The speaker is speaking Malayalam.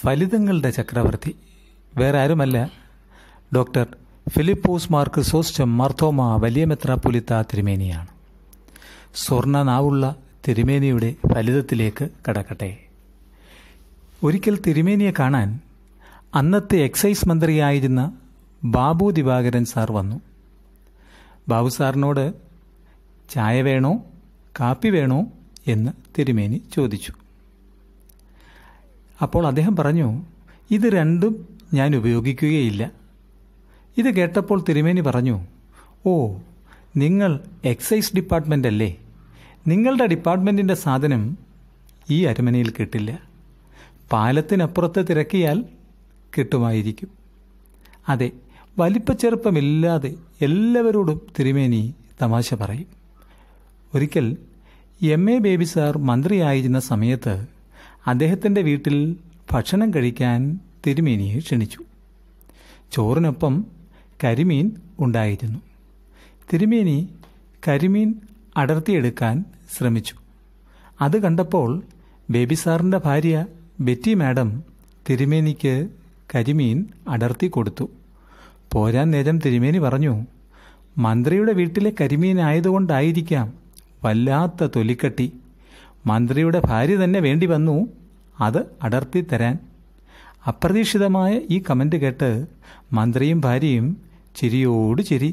ഫലിതങ്ങളുടെ ചക്രവർത്തി വേറെ ആരുമല്ല ഡോക്ടർ ഫിലിപ്പോസ് മാർക്ക് സോസ്റ്റം മാർത്തോമ വലിയ മെത്രാപൊലിത്ത തിരുമേനിയാണ് സ്വർണ്ണ നാവുള്ള തിരുമേനിയുടെ ഫലിതത്തിലേക്ക് കടക്കട്ടെ ഒരിക്കൽ തിരുമേനിയെ കാണാൻ അന്നത്തെ എക്സൈസ് മന്ത്രിയായിരുന്ന ബാബു ദിവാകരൻ സാർ വന്നു ബാബു സാറിനോട് ചായ വേണോ കാപ്പി വേണോ എന്ന് തിരുമേനി ചോദിച്ചു അപ്പോൾ അദ്ദേഹം പറഞ്ഞു ഇത് രണ്ടും ഞാൻ ഉപയോഗിക്കുകയില്ല ഇത് കേട്ടപ്പോൾ തിരുമേനി പറഞ്ഞു ഓ നിങ്ങൾ എക്സൈസ് ഡിപ്പാർട്ട്മെൻ്റ് അല്ലേ നിങ്ങളുടെ ഡിപ്പാർട്ട്മെൻറ്റിൻ്റെ സാധനം ഈ അരമനയിൽ കിട്ടില്ല പാലത്തിനപ്പുറത്ത് തിരക്കിയാൽ കിട്ടുമായിരിക്കും അതെ വലിപ്പച്ചെറുപ്പമില്ലാതെ എല്ലാവരോടും തിരുമേനി തമാശ പറയും ഒരിക്കൽ എം എ ബേബി സാർ മന്ത്രിയായിരുന്ന സമയത്ത് അദ്ദേഹത്തിൻ്റെ വീട്ടിൽ ഭക്ഷണം കഴിക്കാൻ തിരുമേനിയെ ക്ഷണിച്ചു ചോറിനൊപ്പം കരിമീൻ ഉണ്ടായിരുന്നു തിരുമേനി കരിമീൻ അടർത്തിയെടുക്കാൻ ശ്രമിച്ചു അത് കണ്ടപ്പോൾ ബേബി സാറിൻ്റെ ഭാര്യ ബെറ്റി മാഡം തിരുമേനിക്ക് കരിമീൻ അടർത്തി കൊടുത്തു പോരാൻ നേരം തിരുമേനി പറഞ്ഞു മന്ത്രിയുടെ വീട്ടിലെ കരിമീൻ ആയതുകൊണ്ടായിരിക്കാം വല്ലാത്ത തൊലിക്കട്ടി മന്ത്രിയുടെ ഭാര്യ തന്നെ വേണ്ടി വന്നു അത് അടർത്തി തരാൻ അപ്രതീക്ഷിതമായ ഈ കമൻ്റ് കേട്ട് മന്ത്രിയും ഭാര്യയും ചിരിയോട് ചിരി